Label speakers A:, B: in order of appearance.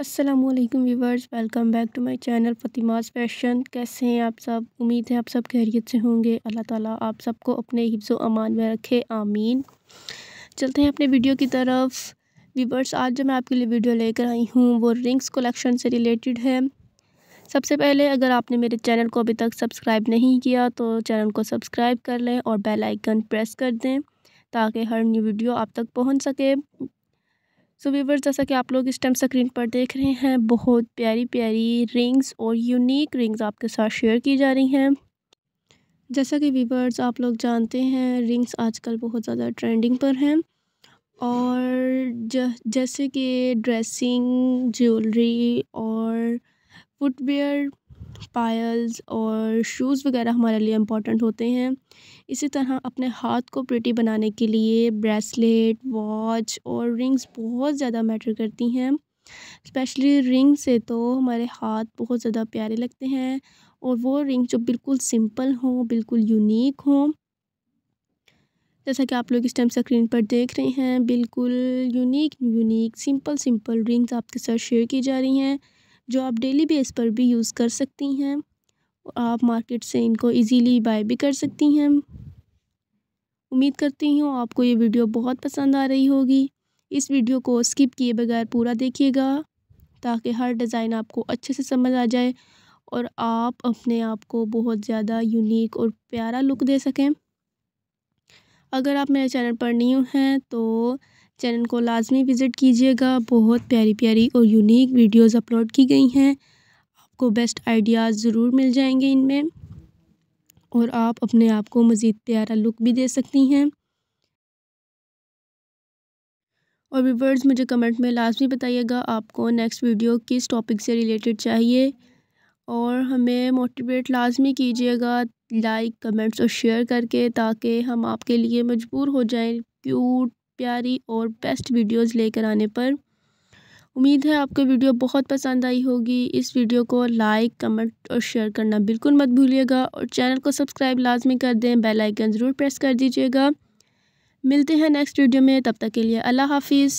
A: Aslam viewers welcome back to my channel Fatima's fashion कैसे हैं आप सब उम्मीद है आप सब खैरियत से होंगे अल्लाह ताला आप सबको अपने हिफ्ज़ अमान में रखे आमीन चलते हैं अपने वीडियो की तरफ व्यूवर्स आज जो मैं आपके लिए वीडियो लेकर आई हूँ वो रिंग्स कलेक्शन से रिलेटेड है सबसे पहले अगर आपने मेरे चैनल को अभी तक सब्सक्राइब नहीं किया तो चैनल को सब्सक्राइब कर लें और बेल आइकन प्रेस कर दें ताकि हर न्यू वीडियो आप तक पहुँच सके सो वीवर जैसा कि आप लोग इस टाइम स्क्रीन पर देख रहे हैं बहुत प्यारी प्यारी रिंग्स और यूनिक रिंग्स आपके साथ शेयर की जा रही हैं जैसा कि वीवर्स आप लोग जानते हैं रिंग्स आजकल बहुत ज़्यादा ट्रेंडिंग पर हैं और जैसे कि ड्रेसिंग ज्वेलरी और फुटवेयर पायल्स और शूज़ वगैरह हमारे लिए इम्पॉर्टेंट होते हैं इसी तरह अपने हाथ को प्रिटी बनाने के लिए ब्रेसलेट वॉच और रिंग्स बहुत ज़्यादा मैटर करती हैं स्पेशली रिंग से तो हमारे हाथ बहुत ज़्यादा प्यारे लगते हैं और वो रिंग जो बिल्कुल सिंपल हो बिल्कुल यूनिक हो जैसा कि आप लोग इस टाइम स्क्रीन पर देख रहे हैं बिल्कुल unique unique simple simple rings आपके साथ शेयर की जा रही हैं जो आप डेली बेस पर भी यूज़ कर सकती हैं आप मार्केट से इनको इजीली बाय भी कर सकती हैं उम्मीद करती हूँ आपको ये वीडियो बहुत पसंद आ रही होगी इस वीडियो को स्किप किए बगैर पूरा देखिएगा ताकि हर डिज़ाइन आपको अच्छे से समझ आ जाए और आप अपने आप को बहुत ज़्यादा यूनिक और प्यारा लुक दे सकें अगर आप मेरे चैनल पर न्यू हैं तो चैनल को लाजमी विज़िट कीजिएगा बहुत प्यारी प्यारी और यूनिक वीडियोस अपलोड की गई हैं आपको बेस्ट आइडियाज़ ज़रूर मिल जाएंगे इनमें और आप अपने आप को मज़ीद प्यारा लुक भी दे सकती हैं और व्यूवर्स मुझे कमेंट में लाजमी बताइएगा आपको नेक्स्ट वीडियो किस टॉपिक से रिलेटेड चाहिए और हमें मोटिवेट लाजमी कीजिएगा लाइक कमेंट्स और शेयर करके ताकि हम आपके लिए मजबूर हो जाएं क्यूट प्यारी और बेस्ट वीडियोज़ लेकर आने पर उम्मीद है आपको वीडियो बहुत पसंद आई होगी इस वीडियो को लाइक कमेंट और शेयर करना बिल्कुल मत भूलिएगा और चैनल को सब्सक्राइब लाजमी कर दें बेल आइकन ज़रूर प्रेस कर दीजिएगा मिलते हैं नेक्स्ट वीडियो में तब तक के लिए अल्लाह हाफिज़